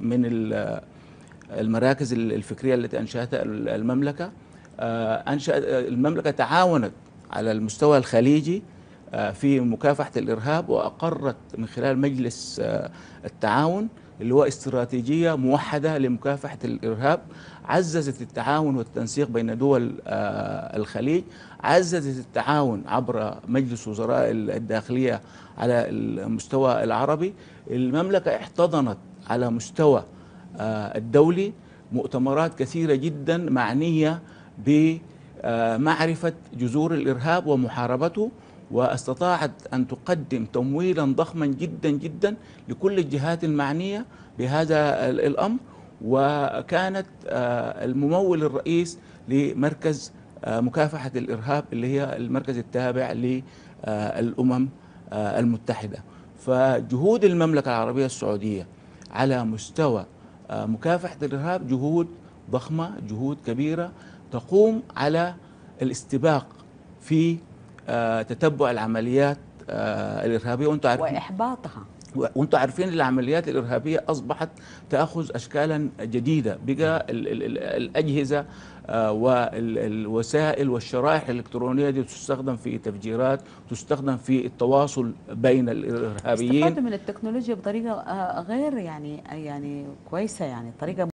من المراكز الفكريه التي انشاتها المملكه آه، انشات المملكه تعاونت على المستوى الخليجي آه، في مكافحه الارهاب واقرت من خلال مجلس آه، التعاون اللي هو استراتيجيه موحده لمكافحه الارهاب عززت التعاون والتنسيق بين دول الخليج عززت التعاون عبر مجلس وزراء الداخليه على المستوى العربي المملكه احتضنت على مستوى آه، الدولي مؤتمرات كثيرة جدا معنية بمعرفة جذور الإرهاب ومحاربته واستطاعت أن تقدم تمويلا ضخما جدا جدا لكل الجهات المعنية بهذا الأمر وكانت آه، الممول الرئيس لمركز آه، مكافحة الإرهاب اللي هي المركز التابع للأمم المتحدة فجهود المملكة العربية السعودية على مستوى آه، مكافحة الإرهاب جهود ضخمة جهود كبيرة تقوم على الاستباق في آه، تتبع العمليات آه، الإرهابية وإحباطها وانتم عارفين العمليات الارهابيه اصبحت تاخذ اشكالا جديده بقى نعم. الاجهزه آه، والوسائل والشرائح الالكترونيه دي تستخدم في تفجيرات تستخدم في التواصل بين الارهابيين استفادوا من التكنولوجيا بطريقه آه، غير يعني يعني كويسه يعني طريقه